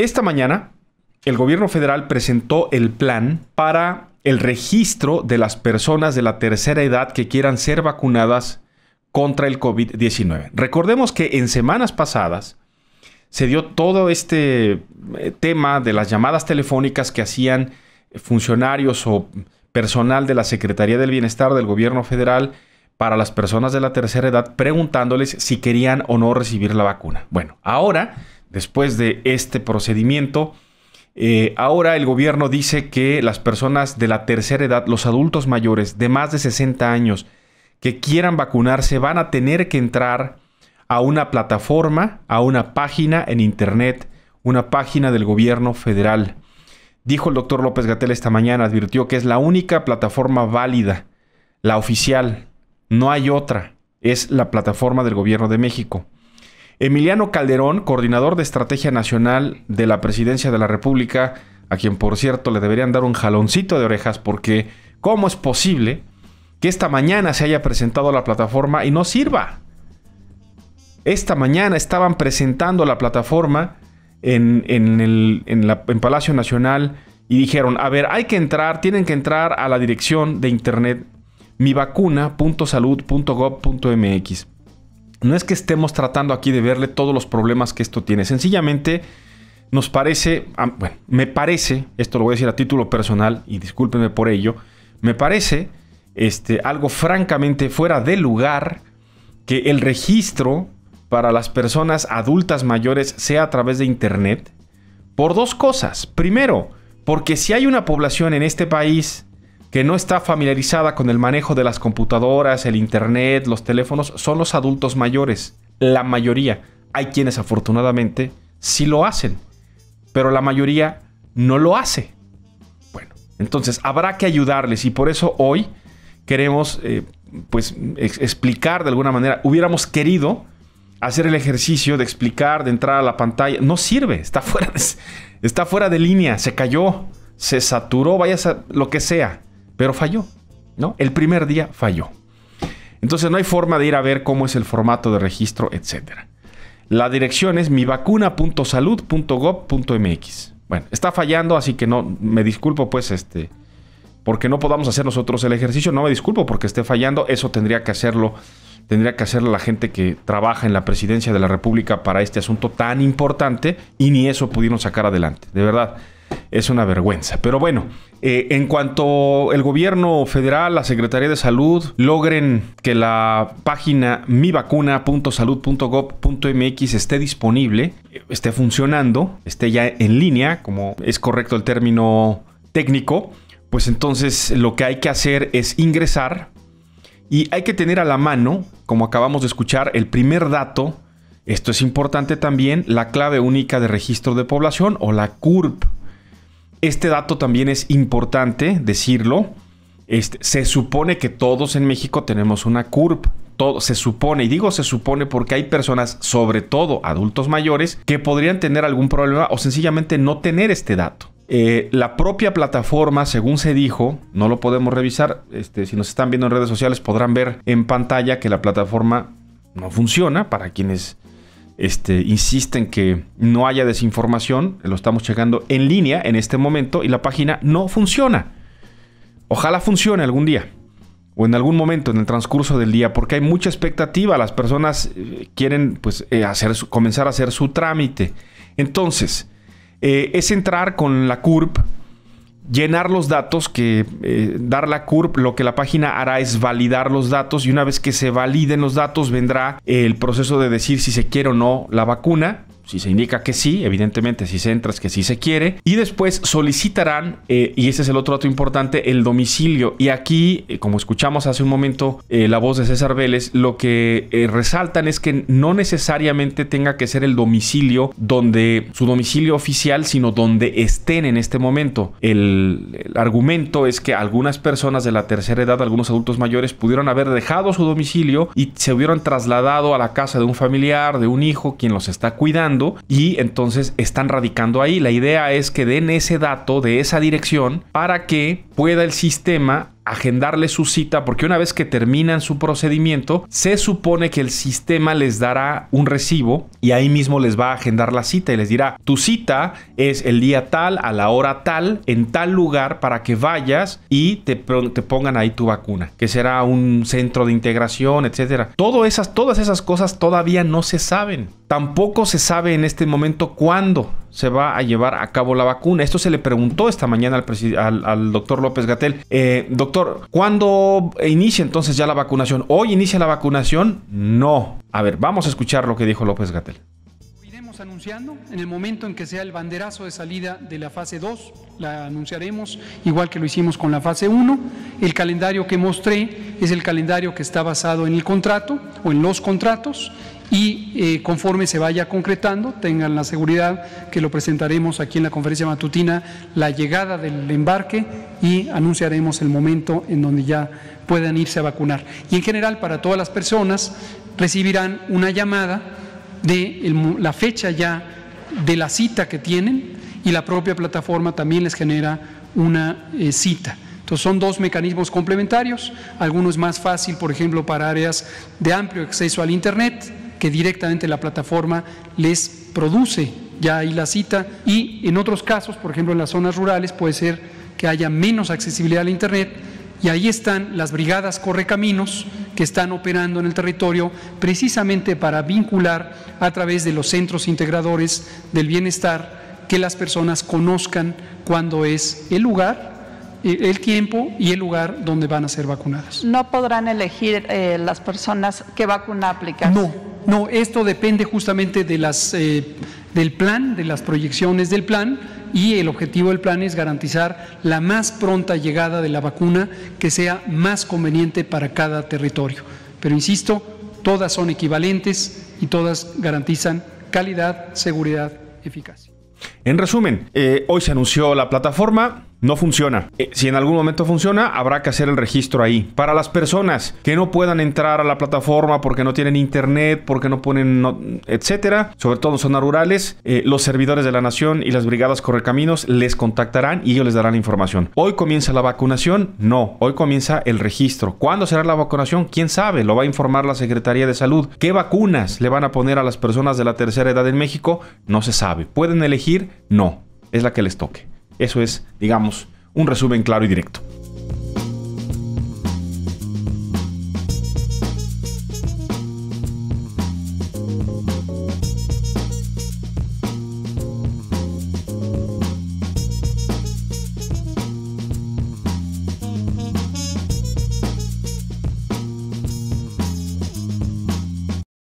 Esta mañana, el gobierno federal presentó el plan para el registro de las personas de la tercera edad que quieran ser vacunadas contra el COVID-19. Recordemos que en semanas pasadas se dio todo este eh, tema de las llamadas telefónicas que hacían funcionarios o personal de la Secretaría del Bienestar del Gobierno Federal para las personas de la tercera edad preguntándoles si querían o no recibir la vacuna. Bueno, ahora después de este procedimiento. Eh, ahora el gobierno dice que las personas de la tercera edad, los adultos mayores de más de 60 años que quieran vacunarse van a tener que entrar a una plataforma, a una página en internet, una página del gobierno federal. Dijo el doctor López Gatel esta mañana, advirtió que es la única plataforma válida, la oficial, no hay otra, es la plataforma del gobierno de México. Emiliano Calderón, coordinador de Estrategia Nacional de la Presidencia de la República, a quien por cierto le deberían dar un jaloncito de orejas porque ¿cómo es posible que esta mañana se haya presentado la plataforma y no sirva? Esta mañana estaban presentando la plataforma en, el, Palacio Nacional y dijeron, a ver, hay que entrar, tienen que entrar a la dirección de internet mivacuna.salud.gov.mx no es que estemos tratando aquí de verle todos los problemas que esto tiene. Sencillamente nos parece, ah, bueno, me parece, esto lo voy a decir a título personal y discúlpenme por ello, me parece este, algo francamente fuera de lugar que el registro para las personas adultas mayores sea a través de Internet por dos cosas. Primero, porque si hay una población en este país que no está familiarizada con el manejo de las computadoras, el Internet, los teléfonos, son los adultos mayores. La mayoría. Hay quienes afortunadamente sí lo hacen, pero la mayoría no lo hace. Bueno, entonces habrá que ayudarles y por eso hoy queremos eh, pues, explicar de alguna manera. Hubiéramos querido hacer el ejercicio de explicar, de entrar a la pantalla. No sirve, está fuera de, está fuera de línea, se cayó, se saturó, vaya a, lo que sea pero falló, ¿no? El primer día falló. Entonces no hay forma de ir a ver cómo es el formato de registro, etc. La dirección es mivacuna.salud.gov.mx. Bueno, está fallando, así que no, me disculpo pues este, porque no podamos hacer nosotros el ejercicio, no me disculpo porque esté fallando, eso tendría que hacerlo, tendría que hacerlo la gente que trabaja en la presidencia de la República para este asunto tan importante y ni eso pudieron sacar adelante, de verdad es una vergüenza. Pero bueno, eh, en cuanto el gobierno federal, la Secretaría de Salud logren que la página mivacuna.salud.gov.mx esté disponible, esté funcionando, esté ya en línea, como es correcto el término técnico, pues entonces lo que hay que hacer es ingresar y hay que tener a la mano, como acabamos de escuchar, el primer dato. Esto es importante también, la clave única de registro de población o la CURP este dato también es importante decirlo. Este, se supone que todos en México tenemos una CURP. Todo, se supone, y digo se supone porque hay personas, sobre todo adultos mayores, que podrían tener algún problema o sencillamente no tener este dato. Eh, la propia plataforma, según se dijo, no lo podemos revisar. Este, si nos están viendo en redes sociales podrán ver en pantalla que la plataforma no funciona para quienes este, insisten que no haya desinformación, lo estamos checando en línea en este momento y la página no funciona. Ojalá funcione algún día o en algún momento en el transcurso del día, porque hay mucha expectativa, las personas eh, quieren pues, eh, hacer comenzar a hacer su trámite. Entonces, eh, es entrar con la CURP, llenar los datos, que eh, dar la CURP, lo que la página hará es validar los datos y una vez que se validen los datos vendrá el proceso de decir si se quiere o no la vacuna. Si se indica que sí, evidentemente, si se entra es que sí se quiere. Y después solicitarán, eh, y ese es el otro dato importante, el domicilio. Y aquí, eh, como escuchamos hace un momento eh, la voz de César Vélez, lo que resaltan es que no necesariamente tenga que ser el domicilio donde su domicilio oficial, sino donde estén en este momento. El, el argumento es que algunas personas de la tercera edad, algunos adultos mayores, pudieron haber dejado su domicilio y se hubieran trasladado a la casa de un familiar, de un hijo, quien los está cuidando y entonces están radicando ahí. La idea es que den ese dato de esa dirección para que pueda el sistema agendarle su cita porque una vez que terminan su procedimiento, se supone que el sistema les dará un recibo y ahí mismo les va a agendar la cita y les dirá, tu cita es el día tal, a la hora tal, en tal lugar para que vayas y te, te pongan ahí tu vacuna, que será un centro de integración, etcétera. esas, todas esas cosas todavía no se saben. Tampoco se sabe en este momento cuándo se va a llevar a cabo la vacuna. Esto se le preguntó esta mañana al, doctor López Gatel. Eh, doctor, ¿cuándo inicia entonces ya la vacunación? ¿Hoy inicia la vacunación? No. A ver, vamos a escuchar lo que dijo López Gatel. Iremos anunciando en el momento en que sea el banderazo de salida de la fase 2, la anunciaremos igual que lo hicimos con la fase 1. El calendario que mostré es el calendario que está basado en el contrato o en los contratos y eh, conforme se vaya concretando, tengan la seguridad que lo presentaremos aquí en la conferencia matutina, la llegada del embarque y anunciaremos el momento en donde ya puedan irse a vacunar. Y en general para todas las personas recibirán una llamada de la fecha ya de la cita que tienen y la propia plataforma también les genera una eh, cita. Entonces son dos mecanismos complementarios, algunos es más fácil, por ejemplo, para áreas de amplio acceso al Internet, que directamente la plataforma les produce. Ya ahí la cita. Y en otros casos, por ejemplo en las zonas rurales, puede ser que haya menos accesibilidad al Internet. Y ahí están las brigadas correcaminos que están operando en el territorio precisamente para vincular a través de los centros integradores del bienestar que las personas conozcan cuándo es el lugar eh, el tiempo y el lugar donde van a ser vacunadas. ¿No podrán elegir eh, las personas que vacuna aplicar? No, no, esto depende justamente eh, del plan, de las proyecciones del plan y el objetivo del plan es garantizar la más pronta llegada de la vacuna que sea más conveniente para cada territorio. Pero insisto, todas son equivalentes y todas garantizan calidad, seguridad, eficacia. En resumen, eh, hoy se anunció la plataforma, no funciona. Eh, si en algún momento funciona, habrá que hacer el registro ahí. Para las personas que no puedan entrar a la plataforma porque no tienen internet, porque no ponen, no, etcétera, sobre todo en zonas rurales, eh, los servidores de la nación y las brigadas correcaminos les contactarán y ellos les darán la información. Hoy comienza la vacunación, no, hoy comienza el registro. ¿Cuándo será la vacunación? ¿Quién sabe? Lo va a informar la Secretaría de Salud. ¿Qué vacunas le van a poner a las personas de la tercera edad en México? No se sabe. ¿Pueden elegir? No, es la que les toque. Eso es, digamos, un resumen claro y directo.